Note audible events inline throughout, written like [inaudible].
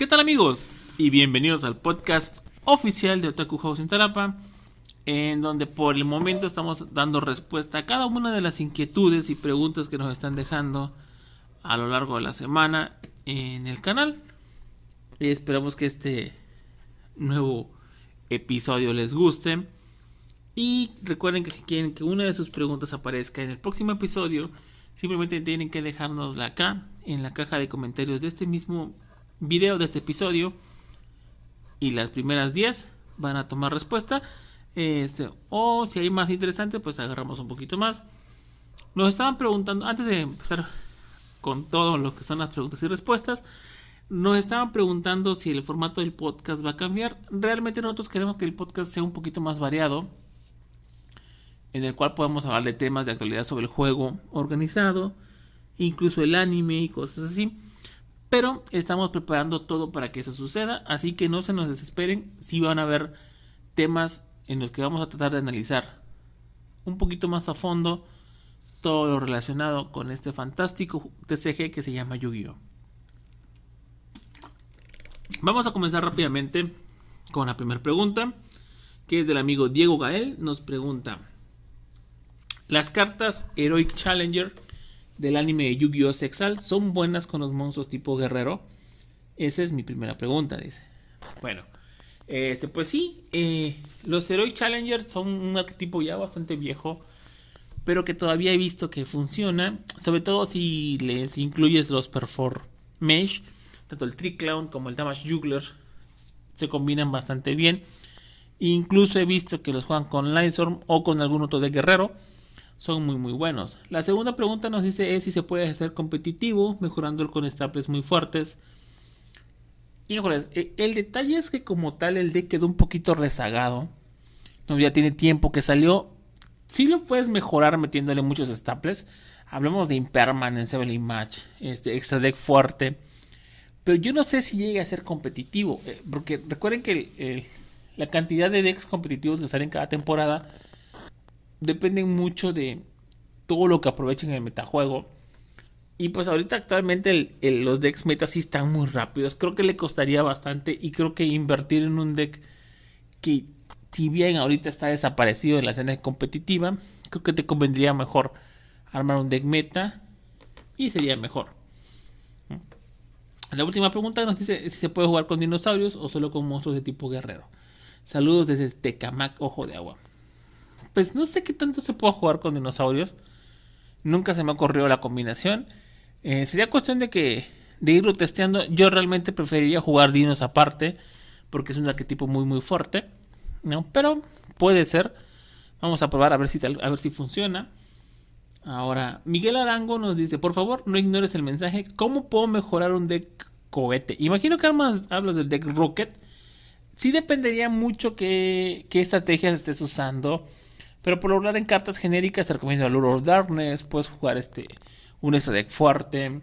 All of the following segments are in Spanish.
¿Qué tal amigos? Y bienvenidos al podcast oficial de Otaku House en en donde por el momento estamos dando respuesta a cada una de las inquietudes y preguntas que nos están dejando a lo largo de la semana en el canal. esperamos que este nuevo episodio les guste. Y recuerden que si quieren que una de sus preguntas aparezca en el próximo episodio, simplemente tienen que dejárnosla acá en la caja de comentarios de este mismo video de este episodio y las primeras 10 van a tomar respuesta. Este, o si hay más interesante, pues agarramos un poquito más. Nos estaban preguntando, antes de empezar con todo lo que son las preguntas y respuestas, nos estaban preguntando si el formato del podcast va a cambiar. Realmente nosotros queremos que el podcast sea un poquito más variado, en el cual podemos hablar de temas de actualidad sobre el juego organizado, incluso el anime y cosas así. Pero estamos preparando todo para que eso suceda, así que no se nos desesperen si van a haber temas en los que vamos a tratar de analizar un poquito más a fondo todo lo relacionado con este fantástico TCG que se llama Yu-Gi-Oh. Vamos a comenzar rápidamente con la primera pregunta, que es del amigo Diego Gael. Nos pregunta, las cartas Heroic Challenger del anime de Yu-Gi-Oh! Sexal son buenas con los monstruos tipo guerrero? Esa es mi primera pregunta, dice. Bueno, este, pues sí, eh, los Heroic Challengers son un arquetipo ya bastante viejo, pero que todavía he visto que funciona, sobre todo si les incluyes los Perfor Mesh, tanto el Trick Clown como el Damage Juggler se combinan bastante bien. Incluso he visto que los juegan con Lightstorm o con algún otro de guerrero son muy muy buenos. La segunda pregunta nos dice es si se puede hacer competitivo mejorando con staples muy fuertes. Híjoles, eh, el detalle es que como tal el deck quedó un poquito rezagado. No, ya tiene tiempo que salió. Si lo puedes mejorar metiéndole muchos staples. Hablamos de impermanence, Evelyn Match, este extra deck fuerte. Pero yo no sé si llegue a ser competitivo. Eh, porque recuerden que la cantidad de decks competitivos que salen cada temporada dependen mucho de todo lo que aprovechen en el metajuego. Y pues ahorita actualmente los decks meta sí están muy rápidos. Creo que le costaría bastante y creo que invertir en un deck que si bien ahorita está desaparecido en la escena competitiva, creo que te convendría mejor armar un deck meta y sería mejor. La última pregunta nos dice si se puede jugar con dinosaurios o solo con monstruos de tipo guerrero. Saludos desde Tecamac, ojo de agua pues no sé qué tanto se pueda jugar con dinosaurios. Nunca se me ha la combinación. Eh, sería cuestión de que de irlo testeando. Yo realmente preferiría jugar dinos aparte porque es un arquetipo muy muy fuerte, ¿no? Pero puede ser. Vamos a probar a ver si a ver si funciona. Ahora, Miguel Arango nos dice, por favor, no ignores el mensaje. ¿Cómo puedo mejorar un deck cohete? Imagino que hablas del deck Rocket. Sí dependería mucho que. qué estrategias estés usando. Pero por lo en cartas genéricas te recomiendo el Lord of Darkness, puedes jugar este, un este deck fuerte,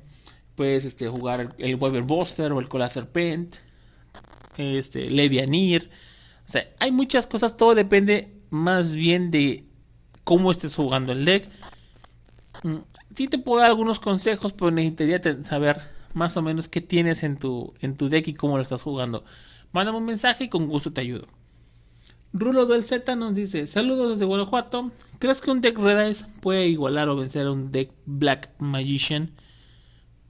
puedes este, jugar el, Buster o el Cola Serpent, este, Levianir. O sea, hay muchas cosas, todo depende más bien de cómo estés jugando el deck. Mm, si te puedo dar algunos consejos, pero necesitaría saber más o menos qué tienes en tu, en tu deck y cómo lo estás jugando. Mándame un mensaje y con gusto te ayudo. Rulo del Z nos dice, saludos desde Guanajuato, ¿crees que un deck Red Eyes puede igualar o vencer a un deck Black Magician?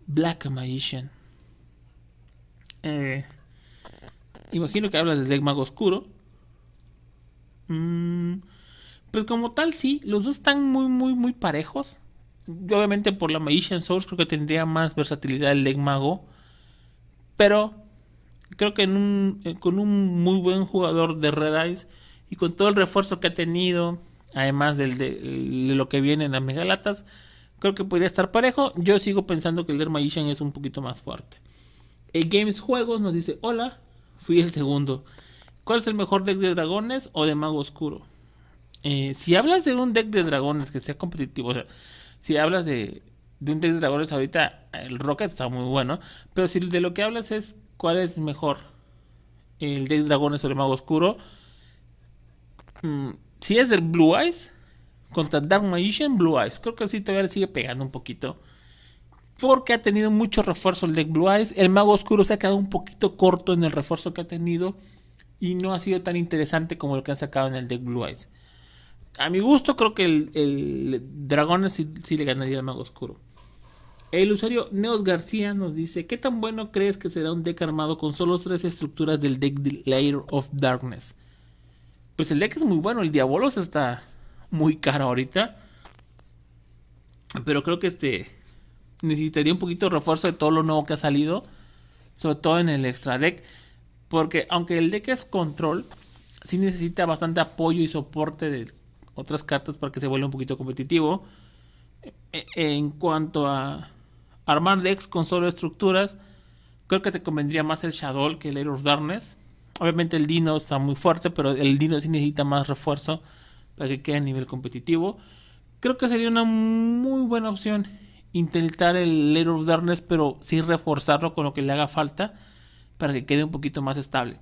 Black Magician. Eh, imagino que hablas del deck Mago Oscuro. Mm, pues como tal, sí, los dos están muy, muy, muy parejos. obviamente por la Magician Source creo que tendría más versatilidad el deck Mago. Pero creo que eh, con un muy buen jugador de Red Eyes y con todo el refuerzo que ha tenido, además eh, de, lo que viene en las megalatas, creo que podría estar parejo. Yo sigo pensando que el Air es un poquito más fuerte. Games Juegos nos dice, hola, fui el segundo. ¿Cuál es el mejor deck de dragones o de mago oscuro? Eh, si hablas de un deck de dragones que sea competitivo, o sea, si hablas de un deck de dragones ahorita, el Rocket está muy bueno, pero si de lo que hablas es ¿Cuál es mejor? ¿El Deck Dragones o el Mago Oscuro? Mm, si es el Blue Eyes contra Dark Magician, Blue Eyes. Creo que sí todavía le sigue pegando un poquito. Porque ha tenido mucho refuerzo el deck Blue Eyes. El Mago Oscuro se ha quedado un poquito corto en el refuerzo que ha tenido. Y no ha sido tan interesante como lo que han sacado en el deck Blue Eyes. A mi gusto, creo que el, Dragones sí, le ganaría el Mago Oscuro. El usuario Neos García nos dice, ¿qué tan bueno crees que será un deck armado con solo tres estructuras del deck Layer of Darkness? Pues el deck es muy bueno, el Diabolos está muy caro ahorita. Pero creo que este necesitaría un poquito de refuerzo de todo lo nuevo que ha salido. Sobre todo en el extra deck. Porque aunque el deck es control, sí necesita bastante apoyo y soporte de otras cartas para que se vuelva un poquito competitivo. E, en cuanto a armar decks con solo estructuras. Creo que te convendría más el Shadow que el Air of Darkness. Obviamente el Dino está muy fuerte, pero el Dino sí necesita más refuerzo para que quede a nivel competitivo. Creo que sería una muy buena opción intentar el Air of Darkness, pero sin reforzarlo con lo que le haga falta para que quede un poquito más estable.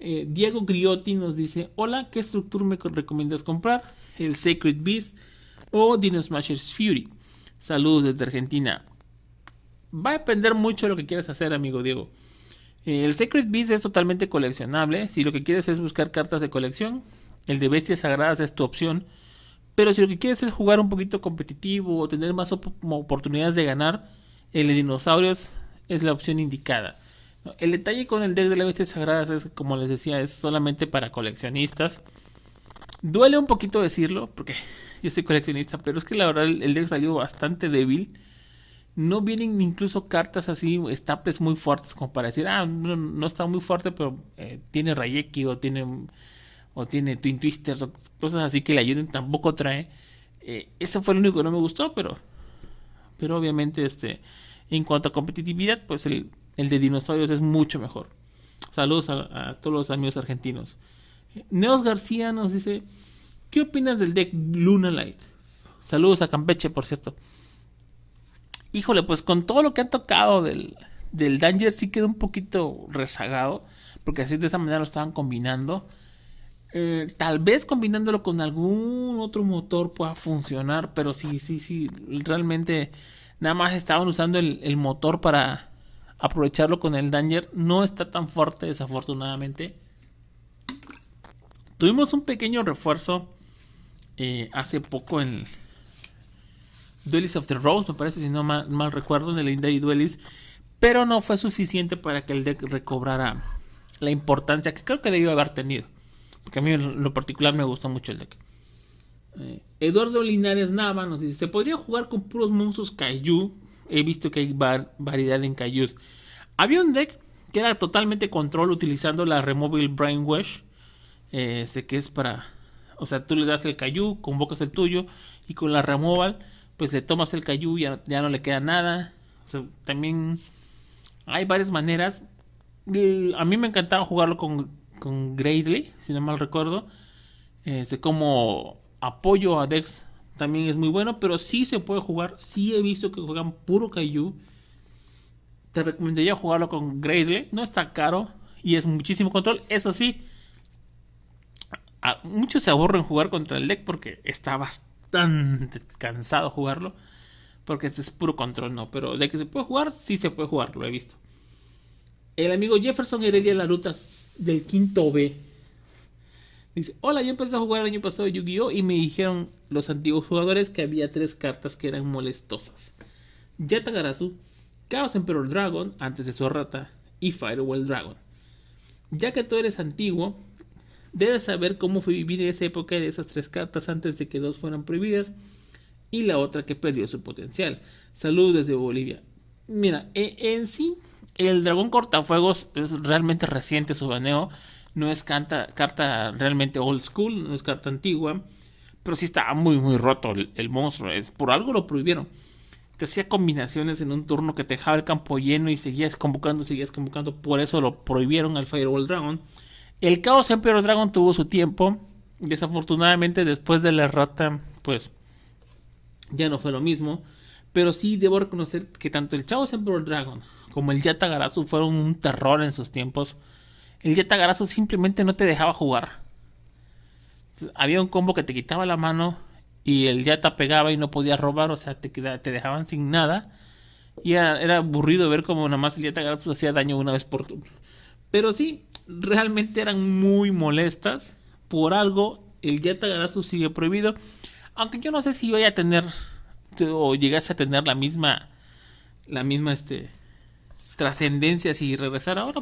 Eh, Diego Griotti nos dice: Hola, ¿qué estructura me recomiendas comprar? ¿El Sacred Beast o Dino Smasher's Fury? Saludos desde Argentina va a depender mucho de lo que quieras hacer, amigo Diego. Eh, el Sacred Beast es totalmente coleccionable. Si lo que quieres es buscar cartas de colección, el de bestias sagradas es tu opción. Pero si lo que quieres es jugar un poquito competitivo o tener más oportunidades de ganar, el de dinosaurios es la opción indicada. El detalle con el deck de las bestias sagradas es, como les decía, es solamente para coleccionistas. Duele un poquito decirlo, porque yo soy coleccionista, pero es que la verdad el deck salió bastante débil no vienen incluso cartas así, estapes muy fuertes, como para decir, ah, no, está muy fuerte, pero eh, tiene Rayeki o tiene, o tiene Twin Twisters o cosas así que le ayuden, tampoco trae. Eh, ese fue el único que no me gustó, pero, pero obviamente este, en cuanto a competitividad, pues el, el de dinosaurios es mucho mejor. Saludos a, a todos los amigos argentinos. Eh, Neos García nos dice, ¿qué opinas del deck Luna Light? Saludos a Campeche, por cierto híjole, pues con todo lo que han tocado del, Danger sí quedó un poquito rezagado, porque así de esa manera lo estaban combinando. Eh, tal vez combinándolo con algún otro motor pueda funcionar, pero sí, sí, sí, realmente nada más estaban usando el, motor para aprovecharlo con el Danger. No está tan fuerte, desafortunadamente. Tuvimos un pequeño refuerzo eh, hace poco en, Duelist of the Rose, me parece, si no mal, recuerdo, en el Indie Duelist. Pero no fue suficiente para que el deck recobrara la importancia que creo que debió haber tenido. Porque a mí en lo particular me gustó mucho el deck. Eh, Eduardo Linares Nava nos dice, ¿se podría jugar con puros monstruos Kaiju? He visto que hay variedad en Kaijus. Había un deck que era totalmente control utilizando la Removable Brainwash. Eh, sé este que es para... O sea, tú le das el Kaiju, convocas el tuyo y con la Removal pues le tomas el cayú y ya, no le queda nada. O sea, también hay varias maneras. A mí me encantaba jugarlo con, con si no mal recuerdo. Este, como apoyo a Dex también es muy bueno, pero sí se puede jugar. Sí he visto que juegan puro Caillou. Te recomendaría jugarlo con Gradle. No está caro y es muchísimo control. Eso sí, muchos se aburren jugar contra el deck porque está bastante tan cansado jugarlo. Porque es puro control, no. Pero de que se puede jugar, sí se puede jugar, lo he visto. El amigo Jefferson Heredia Laruta. la ruta del quinto B. Dice, hola, yo empecé a jugar el año pasado Yu-Gi-Oh! y me dijeron los antiguos jugadores que había tres cartas que eran molestosas. Yatagarazu, Chaos Emperor Dragon, antes de su rata y Firewall Dragon. Ya que tú eres antiguo, Debes saber cómo fue vivir esa época de esas tres cartas antes de que dos fueran prohibidas y la otra que perdió su potencial. Salud desde Bolivia. Mira, e, en sí, el dragón cortafuegos es realmente reciente su baneo. No es carta realmente old school, no es carta antigua. Pero sí está muy, muy roto el, monstruo. Es, por algo lo prohibieron. Te hacía combinaciones en un turno que te dejaba el campo lleno y seguías convocando, seguías convocando. Por eso lo prohibieron al Firewall Dragon. El Chaos Emperor Dragon tuvo su tiempo. Desafortunadamente, después de la rata, pues ya no fue lo mismo. Pero sí debo reconocer que tanto el Chaos Emperor Dragon como el Yatagarasu fueron un terror en sus tiempos. El Yatagarasu simplemente no te dejaba jugar. Había un combo que te quitaba la mano y el Yata pegaba y no podías robar, o sea, te, te dejaban sin nada. Y era, aburrido ver cómo nada más el Yatagarasu hacía daño una vez por Pero sí, realmente eran muy molestas. Por algo, el Yatagarasu sigue prohibido. Aunque yo no sé si voy a tener o llegase a tener la misma, la misma este, trascendencia si regresara ahora.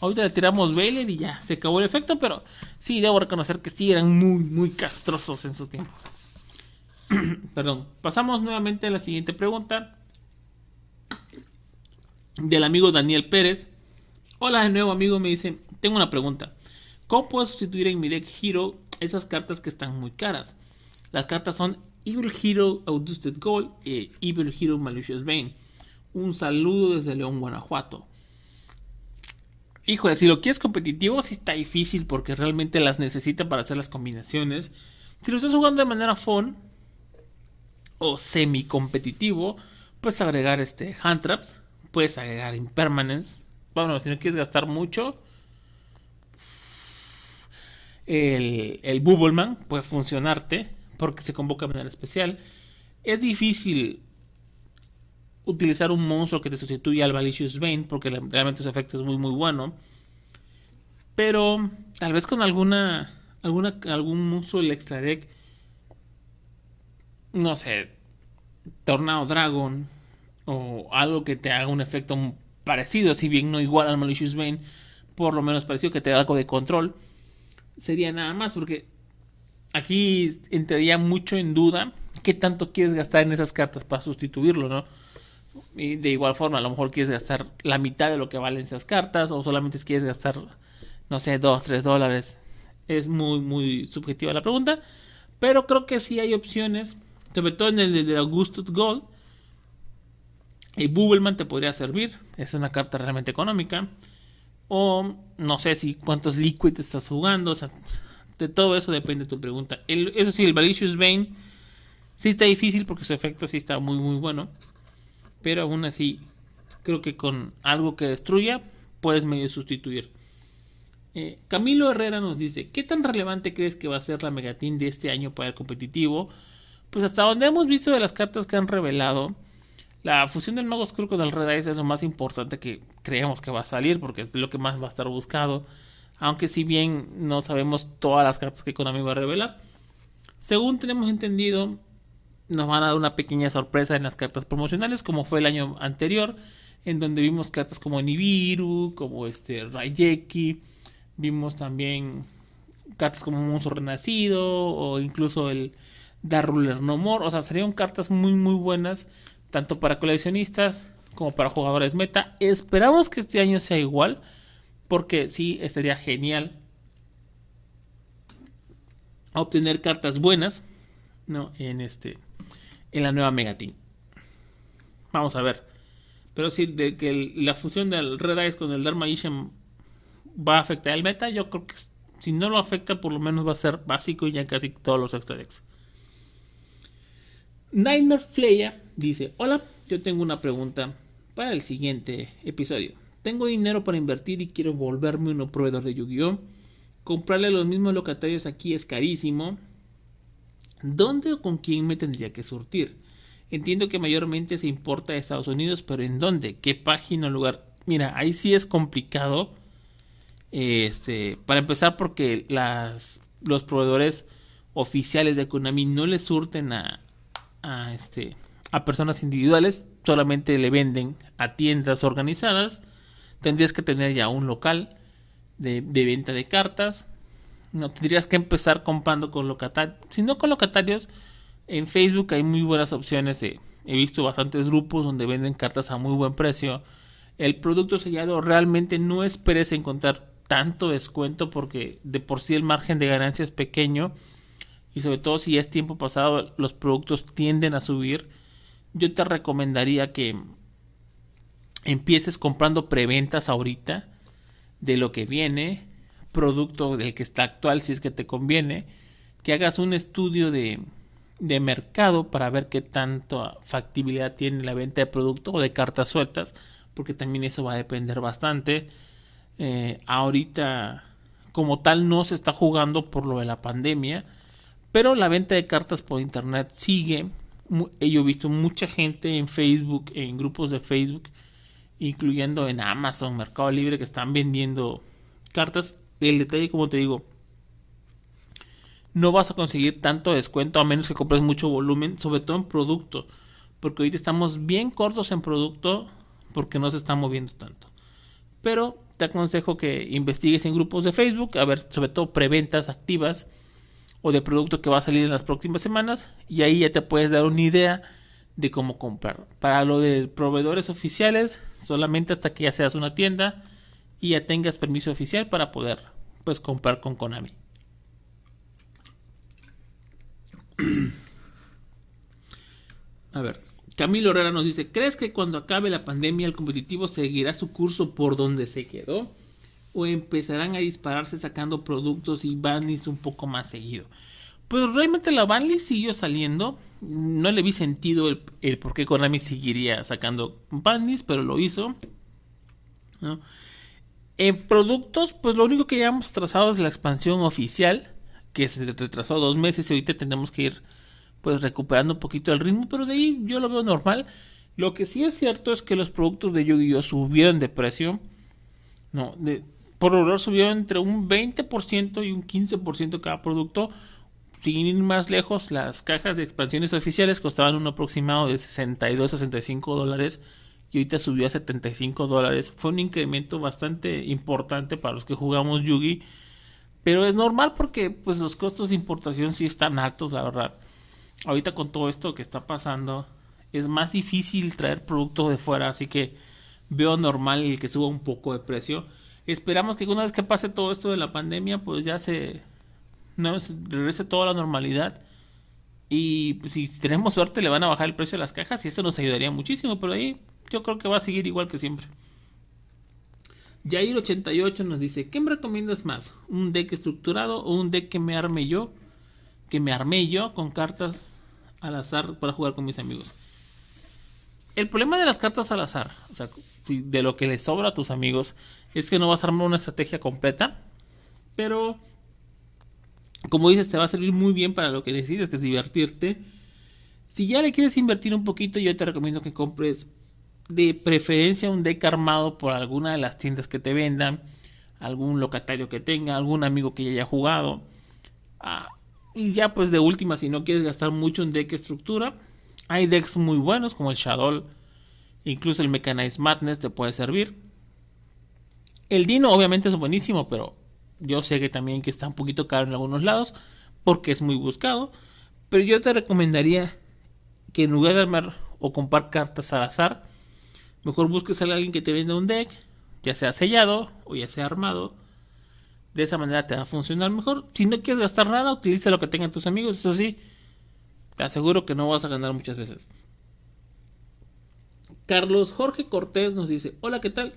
Ahorita le tiramos Baylor y ya, se acabó el efecto, pero sí, debo reconocer que sí eran muy, muy castrosos en su tiempo. [clears throat] Perdón, pasamos nuevamente a la siguiente pregunta del amigo Daniel Pérez. Hola de nuevo amigo, me dice, tengo una pregunta. ¿Cómo puedo sustituir en mi deck Hero esas cartas que están muy caras? Las cartas son Evil Hero Outdusted Gold y Evil Hero Malicious Bane. Un saludo desde León, Guanajuato. Híjole, si lo quieres competitivo, sí está difícil porque realmente las necesita para hacer las combinaciones. Si lo estás jugando de manera fun o semi-competitivo, puedes agregar este hand traps, puedes agregar impermanence, bueno, si no quieres gastar mucho, el, el Bubbleman puede funcionarte porque se convoca de manera especial. Es difícil utilizar un monstruo que te sustituya al Valicious Bane porque realmente su efecto es muy muy bueno. Pero tal vez con alguna, alguna algún monstruo del extra deck, no sé, Tornado Dragon o algo que te haga un efecto parecido, si bien no igual al Malicious Bane, por lo menos parecido que te da algo de control, sería nada más, porque aquí entraría mucho en duda qué tanto quieres gastar en esas cartas para sustituirlo, ¿no? Y de igual forma, a lo mejor quieres gastar la mitad de lo que valen esas cartas, o solamente quieres gastar, no sé, 2, 3 dólares. Es muy, muy subjetiva la pregunta, pero creo que sí hay opciones, sobre todo en el de Augustus Gold, y Bubbleman te podría servir. Es una carta realmente económica. O no sé si cuántos Liquid estás jugando. O sea, de todo eso depende de tu pregunta. El, eso sí, el Valicious Vein sí está difícil porque su efecto sí está muy, muy bueno. Pero aún así, creo que con algo que destruya puedes medio sustituir. Eh, Camilo Herrera nos dice, ¿qué tan relevante crees que va a ser la Megatin de este año para el competitivo? Pues hasta donde hemos visto de las cartas que han revelado, la fusión del Mago Oscuro del el Red es lo más importante que creemos que va a salir, porque es lo que más va a estar buscado. Aunque si bien no sabemos todas las cartas que Konami va a revelar. Según tenemos entendido, nos van a dar una pequeña sorpresa en las cartas promocionales, como fue el año anterior, en donde vimos cartas como Nibiru, como este Rayeki, vimos también cartas como Monstruo Renacido o incluso el Dark Ruler No More, o sea, serían cartas muy muy buenas tanto para coleccionistas como para jugadores meta. Esperamos que este año sea igual, porque sí, estaría genial obtener cartas buenas ¿no? en, este, en la nueva Mega Team. Vamos a ver. Pero sí, de que la fusión del Red Eyes con el Dharma Isham va a afectar el meta, yo creo que si no lo afecta, por lo menos va a ser básico y ya casi todos los extra decks. Nightmare Fleya Dice, hola, yo tengo una pregunta para el siguiente episodio. Tengo dinero para invertir y quiero volverme un proveedor de Yu-Gi-Oh. Comprarle los mismos locatarios aquí es carísimo. ¿Dónde o con quién me tendría que surtir? Entiendo que mayormente se importa a Estados Unidos, pero ¿en dónde? ¿Qué página o lugar? Mira, ahí sí es complicado. Este, para empezar, porque las, los proveedores oficiales de Konami no le surten a, a este, a personas individuales, solamente le venden a tiendas organizadas. Tendrías que tener ya un local de, venta de cartas. No tendrías que empezar comprando con locatarios. Si no con locatarios, en Facebook hay muy buenas opciones. He visto bastantes grupos donde venden cartas a muy buen precio. El producto sellado realmente no esperes encontrar tanto descuento porque de por sí el margen de ganancia es pequeño y sobre todo si es tiempo pasado los productos tienden a subir yo te recomendaría que empieces comprando preventas ahorita de lo que viene, producto del que está actual si es que te conviene, que hagas un estudio de, de mercado para ver qué tanta factibilidad tiene la venta de producto o de cartas sueltas, porque también eso va a depender bastante. Eh, ahorita como tal no se está jugando por lo de la pandemia, pero la venta de cartas por internet sigue eh, yo he visto mucha gente en Facebook, en grupos de Facebook, incluyendo en Amazon, Mercado Libre, que están vendiendo cartas. El detalle, como te digo, no vas a conseguir tanto descuento a menos que compres mucho volumen, sobre todo en producto, porque ahorita estamos bien cortos en producto porque no se está moviendo tanto. Pero te aconsejo que investigues en grupos de Facebook, a ver, sobre todo preventas activas o de producto que va a salir en las próximas semanas y ahí ya te puedes dar una idea de cómo comprar Para lo de proveedores oficiales, solamente hasta que ya seas una tienda y ya tengas permiso oficial para poder pues comprar con Konami. A ver, Camilo Herrera nos dice, ¿crees que cuando acabe la pandemia el competitivo seguirá su curso por donde se quedó? o empezarán a dispararse sacando productos y banlis un poco más seguido. Pero pues realmente la y siguió saliendo. No le vi sentido el, por qué Konami seguiría sacando banlis, pero lo hizo. En productos, pues lo único que ya hemos trazado es la expansión oficial, que se retrasó dos meses y ahorita tenemos que ir pues recuperando un poquito el ritmo, pero de ahí yo lo veo normal. Lo que sí es cierto es que los productos de Yu-Gi-Oh subieron de precio. No, de, por lo subió entre un 20% y un 15% cada producto. Sin ir más lejos, las cajas de expansiones oficiales costaban un aproximado de 62 a 65 dólares y ahorita subió a 75 dólares. Fue un incremento bastante importante para los que jugamos Yugi, pero es normal porque pues los costos de importación sí están altos, la verdad. Ahorita con todo esto que está pasando, es más difícil traer productos de fuera, así que veo normal el que suba un poco de precio. Esperamos que una vez que pase todo esto de la pandemia, pues ya se, no, regrese toda la normalidad. Y pues, si tenemos suerte, le van a bajar el precio de las cajas y eso nos ayudaría muchísimo. Pero ahí yo creo que va a seguir igual que siempre. Jair88 nos dice: ¿Qué me recomiendas más? ¿Un deck estructurado o un deck que me arme yo? Que me armé yo con cartas al azar para jugar con mis amigos el problema de las cartas al azar, o sea, de lo que le sobra a tus amigos, es que no vas a armar una estrategia completa, pero como dices, te va a servir muy bien para lo que decides es divertirte. Si ya le quieres invertir un poquito, yo te recomiendo que compres de preferencia un deck armado por alguna de las tiendas que te vendan, algún locatario que tenga, algún amigo que ya haya jugado. Ah, y ya pues de última, si no quieres gastar mucho en deck estructura, hay decks muy buenos como el Shadow, incluso el Mechanized Madness te puede servir. El Dino obviamente es buenísimo, pero yo sé que también que está un poquito caro en algunos lados porque es muy buscado. Pero yo te recomendaría que en lugar de armar o comprar cartas al azar, mejor busques a alguien que te venda un deck, ya sea sellado o ya sea armado. De esa manera te va a funcionar mejor. Si no quieres gastar nada, utiliza lo que tengan tus amigos. Eso sí, te aseguro que no vas a ganar muchas veces. Carlos Jorge Cortés nos dice, hola, ¿qué tal?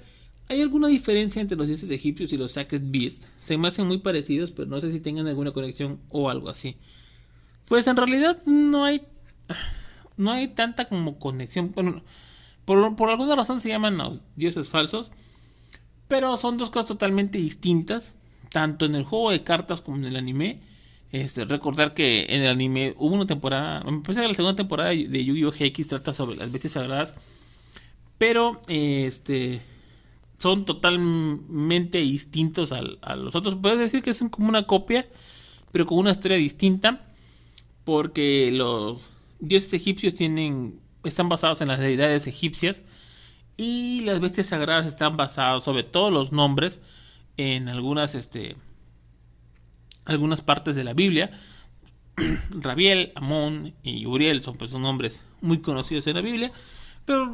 ¿Hay alguna diferencia entre los dioses egipcios y los Sacred Beasts? Se me hacen muy parecidos, pero no sé si tengan alguna conexión o algo así. Pues en realidad no hay no hay tanta como conexión. por, alguna razón se llaman dioses falsos, pero son dos cosas totalmente distintas, tanto en el juego de cartas como en el anime. Este, recordar que en el anime hubo una temporada, me parece que la segunda temporada de Yu-Gi-Oh! GX trata sobre las bestias sagradas, pero este, son totalmente distintos a los otros. Puedes decir que son como una copia, pero con una historia distinta, porque los dioses egipcios tienen, están basados en las deidades egipcias y las bestias sagradas están basadas sobre todo los nombres en algunas este, algunas partes de la Biblia. [clears throat] Rabiel, Amón y Uriel son pues, nombres muy conocidos en la Biblia, pero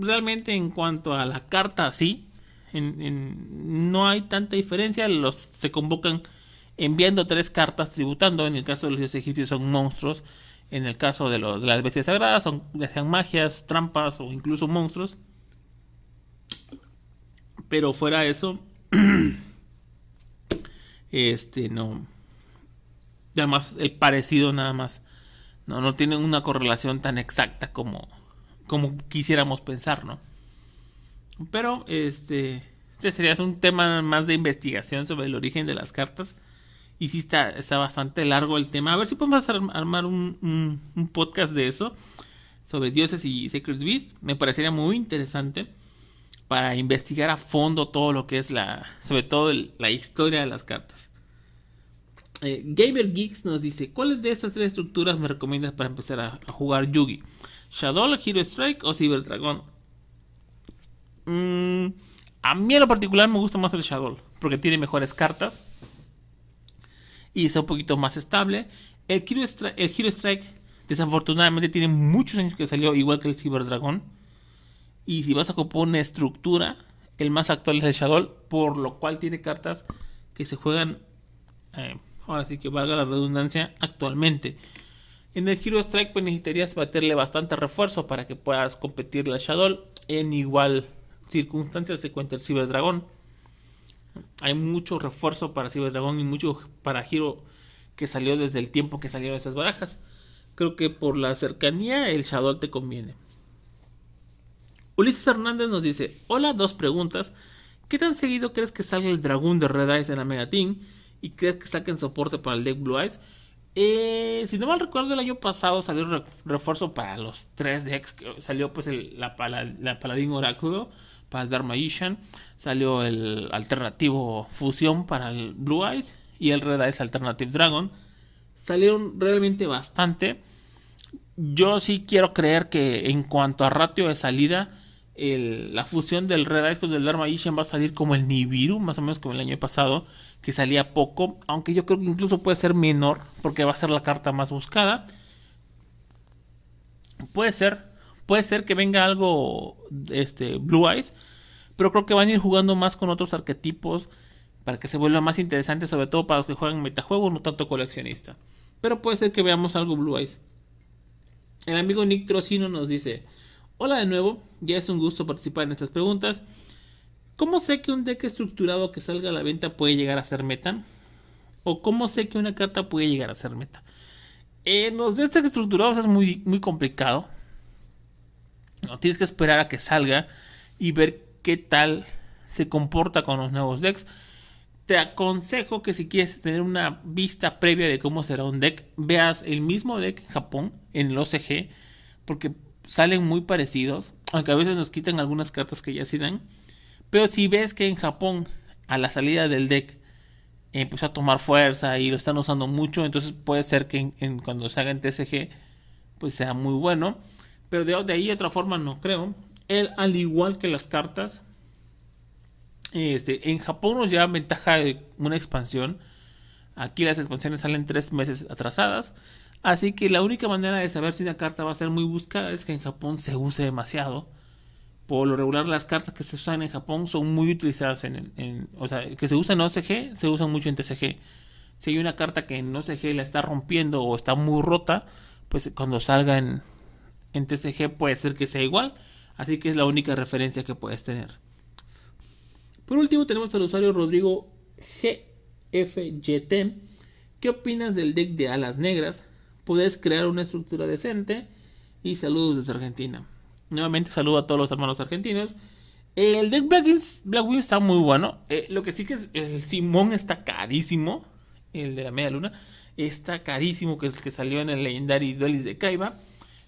realmente en cuanto a la carta sí, no hay tanta diferencia, los se convocan enviando tres cartas tributando, en el caso de los dioses egipcios son monstruos, en el caso de, las bestias sagradas son sean magias, trampas o incluso monstruos, pero fuera eso [clears throat] Este, no. Además, el parecido nada más. No, no una correlación tan exacta como, como quisiéramos pensar, ¿no? Pero, este, este sería un tema más de investigación sobre el origen de las cartas. Y si está, está bastante largo el tema. A ver si podemos armar un, podcast de eso. Sobre dioses y sacred Beast. Me parecería muy interesante para investigar a fondo todo lo que es la, sobre todo la historia de las cartas. Eh, Gamer Geeks nos dice, ¿cuáles de estas tres estructuras me recomiendas para empezar a, jugar Yugi? ¿Shadow, Hero Strike o Cyber Dragon? Mm, a mí en lo particular me gusta más el Shadow, porque tiene mejores cartas y es un poquito más estable. El el Hero Strike desafortunadamente tiene muchos años que salió, igual que el Cyber Dragon y si vas a ocupar una estructura, el más actual es el Shadow, por lo cual tiene cartas que se juegan, eh, ahora sí que valga la redundancia, actualmente. En el Hero Strike pues, necesitarías baterle bastante refuerzo para que puedas Competir al Shadow en igual Circunstancia se cuenta el Cyber Dragon Hay mucho refuerzo para Cyber Dragon y mucho para giro que salió desde el tiempo que salieron esas barajas. Creo que por la cercanía el Shadow te conviene. Ulises Hernández nos dice, hola, dos preguntas. ¿Qué tan seguido crees que salga el dragón de Red Eyes en la Mega Team? ¿Y crees que saquen soporte para el deck Blue Eyes? Eh, si no mal recuerdo, el año pasado salió un refuerzo para los tres decks. Salió pues el, la, Paladín Oráculo para el Dark Magician. Salió el alternativo Fusión para el Blue Eyes. Y el Red Eyes Alternative Dragon. Salieron realmente bastante. Yo sí quiero creer que en cuanto a ratio de salida, la fusión del Red Eyes con el Dharma va a salir como el Nibiru, más o menos como el año pasado, que salía poco, aunque yo creo que incluso puede ser menor, porque va a ser la carta más buscada. Puede ser, puede ser que venga algo este, Blue Eyes, pero creo que van a ir jugando más con otros arquetipos para que se vuelva más interesante, sobre todo para los que juegan metajuego. no tanto coleccionista. Pero puede ser que veamos algo Blue Eyes. El amigo Nick Trocino nos dice, Hola de nuevo, ya es un gusto participar en estas preguntas. ¿Cómo sé que un deck estructurado que salga a la venta puede llegar a ser meta? ¿O cómo sé que una carta puede llegar a ser meta? Eh, en los decks estructurados es muy, muy complicado. No, tienes que esperar a que salga y ver qué tal se comporta con los nuevos decks. Te aconsejo que si quieres tener una vista previa de cómo será un deck, veas el mismo deck en Japón, en el OCG, porque salen muy parecidos, aunque a veces nos quitan algunas cartas que ya se dan. Pero si ves que en Japón, a la salida del deck, empieza a tomar fuerza y lo están usando mucho, entonces puede ser que cuando se haga en TCG, pues sea muy bueno. Pero de, ahí otra forma no creo. Él, al igual que las cartas, este, en Japón nos lleva ventaja de una expansión. Aquí las expansiones salen tres meses atrasadas. Así que la única manera de saber si una carta va a ser muy buscada es que en Japón se use demasiado. Por lo regular las cartas que se usan en Japón son muy utilizadas en, o sea, que se usan en OCG, se usan mucho en TCG. Si hay una carta que en OCG la está rompiendo o está muy rota, pues cuando salga en, en TCG puede ser que sea igual. Así que es la única referencia que puedes tener. Por último tenemos al usuario Rodrigo GFYT. ¿Qué opinas del deck de alas negras? puedes crear una estructura decente. Y saludos desde Argentina. Nuevamente saludo a todos los hermanos argentinos. El deck Black Blackwing está muy bueno. Eh, lo que sí que es el Simón está carísimo. El de la media luna. Está carísimo, que es el que salió en el Legendary Duelist de Kaiba.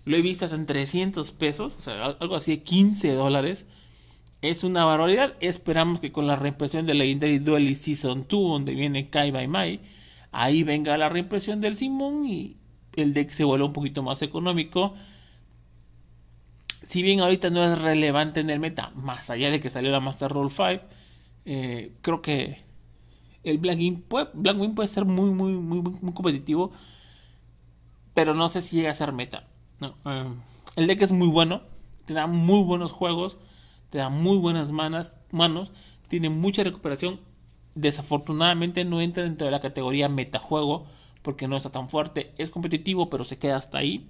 Lo he visto hasta en 300 pesos. O sea, algo así de 15 dólares. Es una barbaridad. Esperamos que con la reimpresión del Legendary Duelist Season 2, donde viene Kaiba y Mai, ahí venga la reimpresión del Simón y, el deck se vuelve un poquito más económico. Si bien ahorita no es relevante en el meta, más allá de que salió la Master Roll 5, eh, creo que el Blackwing puede, puede ser muy, muy, muy, competitivo, pero no sé si llega a ser meta. No, eh, el deck es muy bueno, te da muy buenos juegos, te da muy buenas manos, tiene mucha recuperación. Desafortunadamente no entra dentro de la categoría metajuego porque no está tan fuerte. Es competitivo, pero se queda hasta ahí.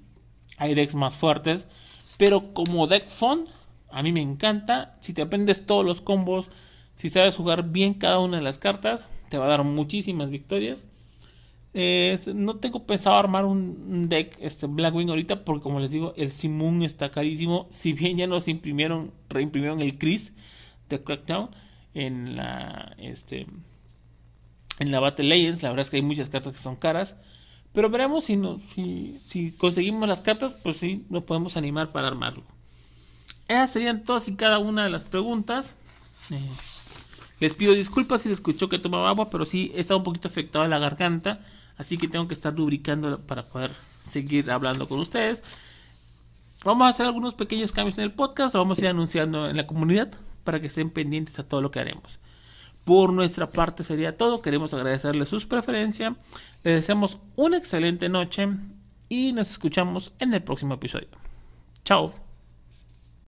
Hay decks más fuertes. Pero como deck fun, a mí me encanta. Si te aprendes todos los combos, si sabes jugar bien cada una de las cartas, te va a dar muchísimas victorias. Eh, no tengo pensado armar un deck este, Blackwing ahorita porque como les digo, el Simun está carísimo. [laughs] Si bien ya nos imprimieron, reimprimieron el Chris de Crackdown en la... Este, en la Battle Legends. La verdad es que hay muchas cartas que son caras. Pero veremos si, no, si, conseguimos las cartas, pues sí, nos podemos animar para armarlo. Esas serían todas y cada una de las preguntas. Eh, les pido disculpas si se escuchó que tomaba agua, pero sí estado un poquito afectado A la garganta. Así que tengo que estar lubricando para poder seguir hablando con ustedes. Vamos a hacer algunos pequeños cambios en el podcast, lo vamos a ir anunciando en la comunidad para que estén pendientes a todo lo que haremos. Por nuestra parte sería todo. Queremos agradecerle sus preferencias. Les deseamos una excelente noche y nos escuchamos en el próximo episodio. Chao.